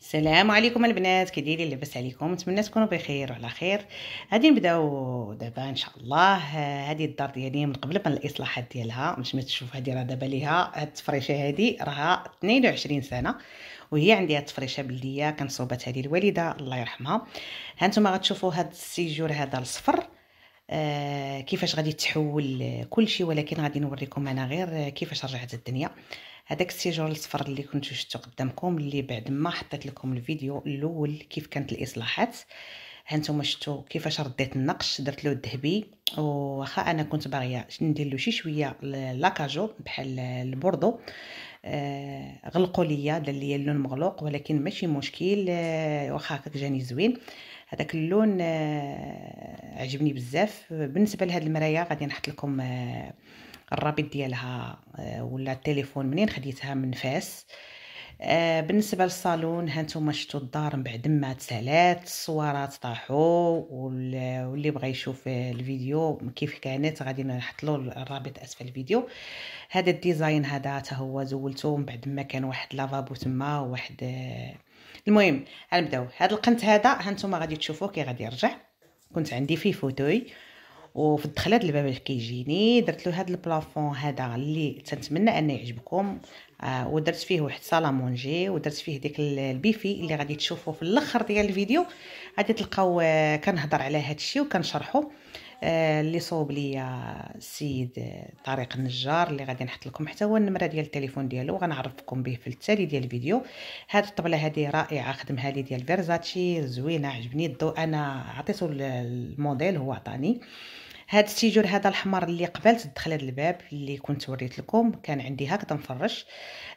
السلام عليكم البنات كي دايرين لاباس عليكم نتمنى تكونوا بخير وعلى خير غادي نبداو دابا ان شاء الله هذه الدار ديالي من قبل من الاصلاحات ديالها مش ما تشوف هذه راه دابا ليها هاد التفريشه هذه راها 22 سنه وهي عندي هاد التفريشه بلديه كنصوبات هذه الوالده الله يرحمها ها نتوما غتشوفوا هاد السيجور هذا الصفر آه، كيفاش غادي تحول كل شيء ولكن غادي نوريكم انا غير كيفاش رجعت الدنيا هذاك السيجور الصفر اللي كنتو شفتو قدامكم اللي بعد ما حطيت لكم الفيديو الاول كيف كانت الاصلاحات هانتوما شفتو كيفاش رديت النقش درت له الذهبي وخا انا كنت باغيه ندير له شي شويه لاكاجو بحال البوردو آه غلقوا ليا دار ليا اللون مغلوق ولكن ماشي مشكل آه واخا هكاك جاني زوين هذاك اللون آه، عجبني بزاف بالنسبه لهاد المرايه غادي نحط لكم آه، الرابط ديالها آه، ولا التليفون منين خديتها من فاس بالنسبه للصالون هانتوما شفتوا الدار من بعد ما تسالات الصورات طاحوا واللي بغى يشوف الفيديو كيف كانت غادي نحط له الرابط اسفل الفيديو هذا الديزاين هذا حتى هو زولته من بعد ما كان واحد لافابو تما واحد المهم غنبداو هذا القنت هذا هانتوما غادي تشوفوه كي غادي يرجع كنت عندي فيه فوتوي وفي الدخله ديال الباب اللي كيجيني درت له هذا البلافون هذا اللي تنتمنى انه يعجبكم آه ودرت فيه واحد صالا مونجي ودرت فيه ديك البيفي اللي غادي تشوفوه في الاخر ديال الفيديو غادي تلقاو آه، كنهضر على هذا الشيء وكنشرحه آه، اللي صوب ليا السيد آه، طارق النجار اللي غادي نحط لكم حتى هو النمره ديال التليفون ديالو وغنعرفكم به في التالي ديال الفيديو هاد الطبله هذه رائعه خدمها لي ديال فيرزاتشي زوينه عجبني الضوء انا عطيتو الموديل هو عطاني آه هاد السيجور هذا الحمر اللي قبلت دخل هاد الباب اللي كنت وريت لكم كان عندي هكذا مفرش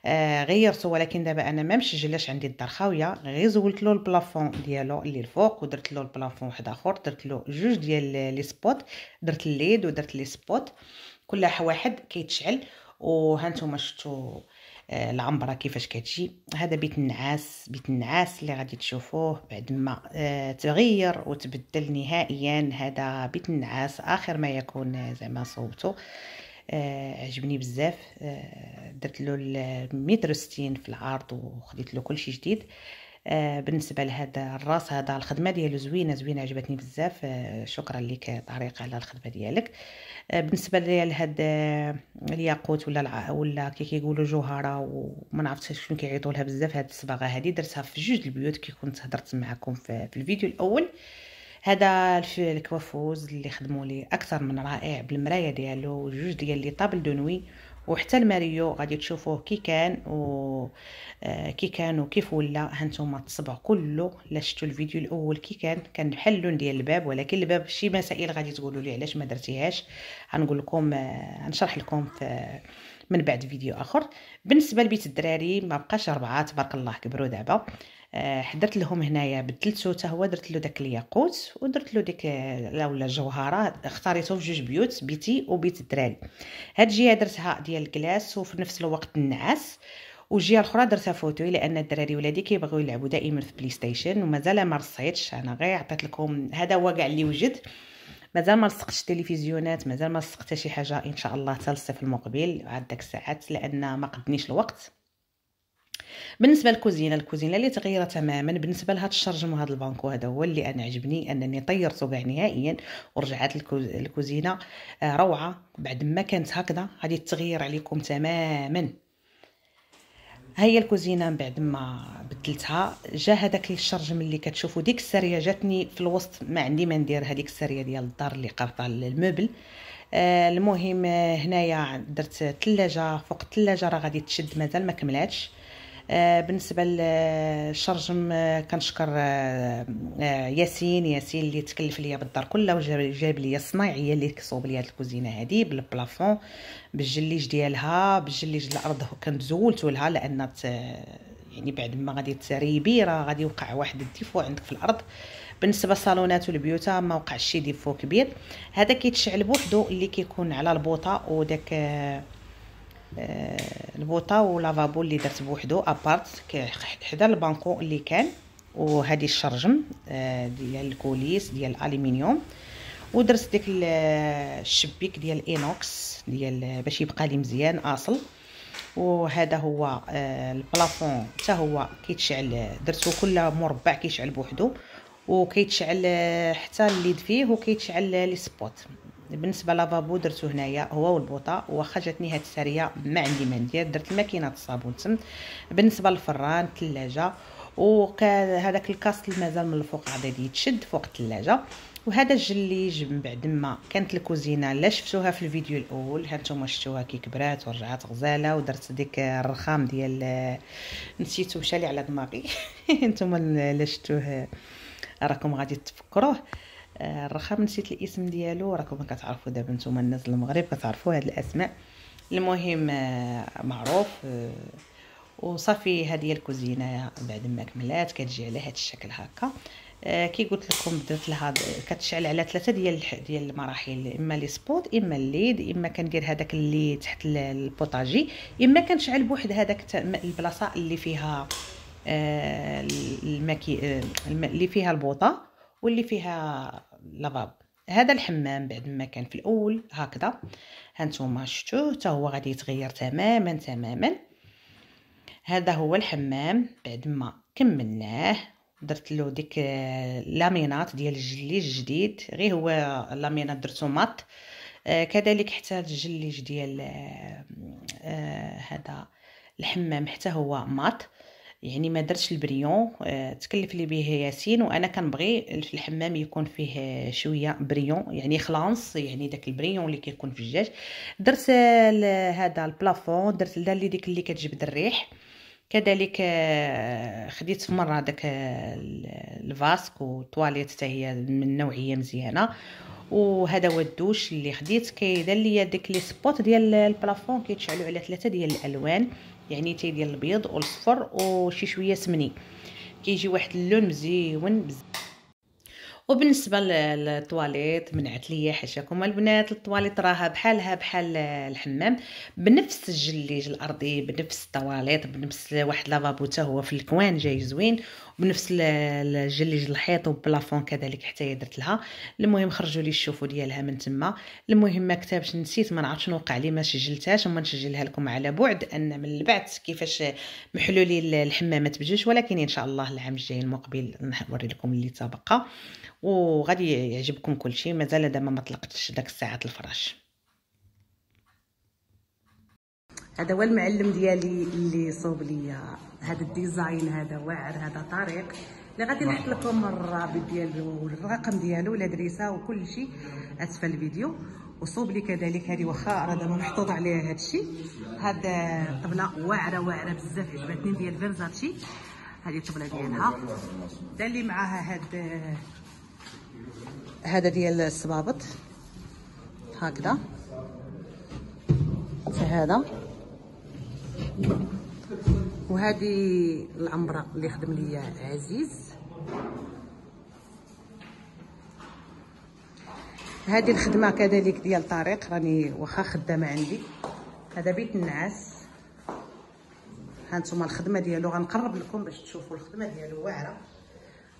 آه غيرته ولكن دابا انا ما مسجلاش عندي الدار خاويه غير زولت له البلافون ديالو اللي الفوق ودرت له البلافون واحد اخر درت له جوج ديال لي سبوت درت الليد ودرت لي سبوت كل واحد كيتشعل وهانتوما شفتوا آه، العنبره كيفاش كتجي هذا بيت النعاس بيت النعاس اللي غادي تشوفوه بعد ما آه، تغير وتبدل نهائيا هذا بيت النعاس اخر ما يكون آه، زعما صوبته آه عجبني بزاف آه درت له 160 في العرض وخديت له كلشي جديد آه، بالنسبه لهذا الراس هذا الخدمه ديالو زوينه زوينه عجبتني بزاف آه، شكرا لك طريق على الخدمه ديالك آه، بالنسبه لهاد الياقوت ولا ولا كي كيقولوا جوهره وما عرفتش شنو كيعيطوا لها بزاف هاد الصباغه هادي درتها في جوج البيوت كي كنت هدرت معكم في الفيديو الاول هذا الكوافوز اللي خدموا لي اكثر من رائع بالمرايه ديالو وجوج ديال لي طابل دونوي وحتى الماريو غادي تشوفوه كي كان و آه، كي كان وكيف ولا هانتوما تصبع كله لا شفتوا الفيديو الاول كي كان كان بحال اللون ديال الباب ولكن الباب شي مسائل غادي تقولوا لي علاش ما درتيهاش غنقول لكم غنشرح آه، لكم في من بعد فيديو اخر بالنسبه لبيت الدراري ما بقاش اربعه تبارك الله كبروا دابا آه، حضرت لهم هنايا بدلتو حتى هو درت له داك الياقوت ودرت له ديك ولا الجوهره اختاريته في جوج بيوت بيتي وبيت الدراري هاد الجهه درتها ديال الكلاس وفي نفس الوقت النعاس والجهه الاخرى درتها فوتوي لان الدراري ولادي كيبغيو يلعبوا دائما في بلاي ستيشن ومازال ما رصيتش انا غير عطيت لكم هذا هو كاع اللي وجد مازال ما لصقتش التلفزيونات مازال ما لصقت شي حاجه ان شاء الله حتى الصيف المقبل عاد داك الساعات لان ما قدنيش الوقت بالنسبه للكوزينه الكوزينه اللي تغيرت تماما بالنسبه لهذا الشرجم وهذا البانكو هذا هو اللي انا عجبني انني طيرته كاع نهائيا ورجعت الكوزينه آه، روعه بعد ما كانت هكذا غادي تغير عليكم تماما هي الكوزينه من بعد ما بدلتها جا هذاك الشرجم اللي كتشوفوا ديك السريه جاتني في الوسط ما عندي ما ندير هذيك السريه ديال الدار اللي قرطه الموبل آه، المهم آه، هنايا درت ثلاجه فوق الثلاجه راه غادي تشد مازال ما كملاتش آه، بالنسبه للشرجم آه، كنشكر آه، ياسين ياسين اللي تكلف ليا بالدار كلها وجاب ليا الصنايعيه اللي كصوب ليا هاد الكوزينه هادي بالبلافون بالجليج ديالها بالجليج الارض كنت زولتو لها لان يعني بعد ما غادي تريبي راه غادي يوقع واحد الديفو عندك في الارض بالنسبه للصالونات والبيوتا ما وقع شي ديفو كبير هذا كيتشعل بوحدو اللي كيكون على البوطه وداك آه، البوطه ولافابو اللي درت بوحدو ابارت حدا البانكو اللي كان وهذه الشرجم آه، ديال الكوليس ديال الالومنيوم ودرت ديك الشبيك ديال اينوكس ديال باش يبقى لي مزيان اصل وهذا هو آه، البلافون حتى هو كيتشعل درتو كل مربع كيشعل بوحدو وكيتشعل حتى الليد فيه وكيتشعل لي سبوت بالنسبه لافابو درتو هنايا هو والبوطه واخا جاتني هاد الساريه ما عندي ما ندير درت الماكينه الصابون تم بالنسبه للفران الثلاجه وهذاك الكاس اللي مازال من الفوق غادي يتشد فوق الثلاجه وهذا الجليج من بعد ما كانت الكوزينه لا شفتوها في الفيديو الاول ها نتوما شفتوها كي كبرات ورجعات غزاله ودرت ديك الرخام ديال نسيتو مشالي على دماغي نتوما لا شفتوه راكم غادي تفكروه آه، الرخام نسيت الاسم ديالو راكم كتعرفوا دابا نتوما الناس المغرب كتعرفوا هاد الاسماء المهم آه، معروف آه، وصافي هذه هي الكوزينه بعد ما كملات كتجي على هذا الشكل هكا كي قلت لكم درت لها كتشعل على ثلاثه ديال ديال المراحل اما لي سبوت اما الليد اما كندير هذاك اللي تحت البوطاجي اما كنشعل بوحد هذاك البلاصه اللي فيها المكي اللي فيها البوطه واللي فيها لافاب هذا الحمام بعد ما كان في الاول هكذا هانتوما شفتوه حتى هو غادي يتغير تماما تماما هذا هو الحمام بعد ما كملناه درت له ديك آه، لامينات ديال الجلي الجديد غير هو لامينات درتو مات آه، كذلك حتى الجليج ديال آه، هذا الحمام حتى هو مات يعني ما درتش البريون آه، تكلف لي به ياسين وانا كنبغي في الحمام يكون فيه شويه بريون يعني خلانص يعني داك البريون اللي كيكون في الدجاج درت هذا البلافون درت اللي ديك اللي كتجبد الريح كذلك آه، خديت في مره داك الفاسك وطواليت حتى هي من نوعيه مزيانه وهذا هو الدوش اللي خديت كيدير ليا ديك لي سبوت ديال البلافون كيتشعلوا على ثلاثه ديال الالوان يعني تاي ديال البيض والصفر وشي شويه سمني كيجي واحد اللون مزيون بزاف وبالنسبه للطواليت منعت ليا حشاكم البنات الطواليت راها بحالها بحال الحمام بنفس الجليج الارضي بنفس الطواليت بنفس واحد لافابو هو في الكوان جاي زوين بنفس الجليج الحيط وبلافون كذلك حتى درت لها المهم خرجوا لي الشوفو ديالها من تما المهم ما كتبش نسيت ما نعرفش نوقع لي ما سجلتهاش وما نسجلها لكم على بعد ان من بعد كيفاش محلو لي الحمامات بجوج ولكن ان شاء الله العام الجاي المقبل نوري لكم اللي تبقى وغادي يعجبكم كلشي مازال دابا ما طلقتش داك الساعات الفراش هذا هو المعلم ديالي اللي صوب ليا هذا الديزاين هذا واعر هذا طريق اللي غادي نحط لكم الرابط ديالو والرقم ديالو والادريسه وكل شيء اسفل الفيديو وصوب لي كذلك هذه واخا راه دابا محطوط عليها هذا الشيء هذا طبله واعره واعره بزاف عجبتني ديال فيرزاتشي هذه الطبله ديالها دار لي معاها هذا هذا ديال الصبابط هكذا هذا وهذه العمره اللي خدم ليا عزيز هذه الخدمه كذلك ديال طريق راني واخا خدامه عندي هذا بيت النعاس هانتوما الخدمه ديالو غنقرب لكم باش تشوفوا الخدمه ديالو واعره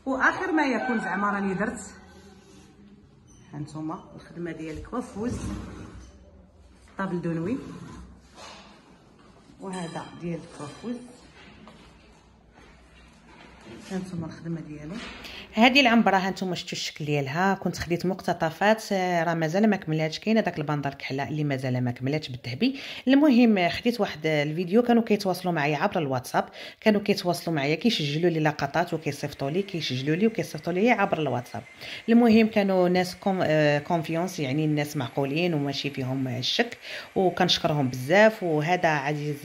واخر ما يكون زعما راني درت هانتوما الخدمه ديال الكوافوز طابل دونوي وهذا ديال الكرفوز هانتوما الخدمه ديالو هذه العنبره ها نتوما شفتوا الشكل ديالها كنت خديت مقتطفات آه، راه مازال ما كملاتش كاينه داك البندر الكحله اللي مازال ما كملاتش بالذهبي المهم آه، خديت واحد آه، الفيديو كانوا كيتواصلوا معايا عبر الواتساب كانوا كيتواصلوا معايا كيسجلوا لي لقطات وكيصيفطوا لي كيسجلوا لي وكيصيفطوا لي عبر الواتساب المهم كانوا ناس كوم كونفيونس يعني الناس معقولين وماشي فيهم الشك وكنشكرهم بزاف وهذا عزيز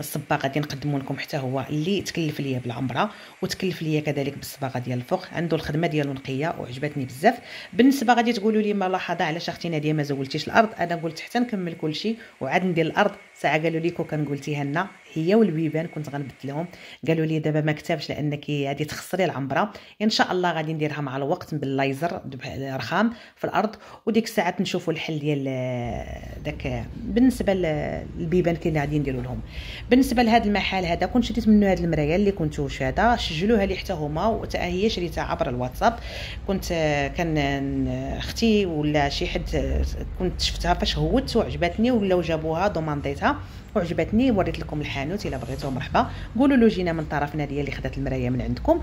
الصباغ غادي نقدمو لكم حتى هو اللي تكلف ليا بالعمره وتكلف ليا كذلك بالصباغه ديال الفوق عنده الخدمه ديالو نقيه وعجبتني بزاف بالنسبه غادي تقولوا لي ملاحظه علاش اختي ناديه ما زولتيش الارض انا قلت حتى نكمل كلشي وعاد ندير الارض ساعه قالوا لي كو كان قلتيها لنا هي والبيبان كنت غنبت لهم قالوا لي دابا ما كتابش لانك غادي تخسري العنبره ان شاء الله غادي نديرها مع الوقت باللايزر رخام في الارض وديك الساعه نشوفوا الحل ديال آه، داك آه، بالنسبه للبيبان كي غادي نديروا لهم بالنسبه لهذا المحل هذا كنت شريت منه هذه المرايه اللي كنت شاده سجلوها لي حتى هما وتا هي شريتها عبر الواتساب كنت آه، كان اختي ولا شي حد كنت شفتها فاش هوت وعجبتني ولاو جابوها دومانديتها وعجبتني وريت لكم الحال الحانوت الا بغيتو مرحبا قولوا له جينا من طرف ناديه اللي خدات المرايه من عندكم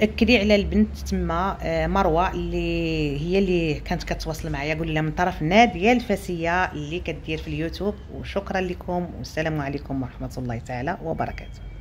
اكدي على البنت تما آه، مروه اللي هي اللي كانت كتواصل معايا قول لها من طرف ناديه الفاسيه اللي كدير في اليوتيوب وشكرا لكم والسلام عليكم ورحمه الله تعالى وبركاته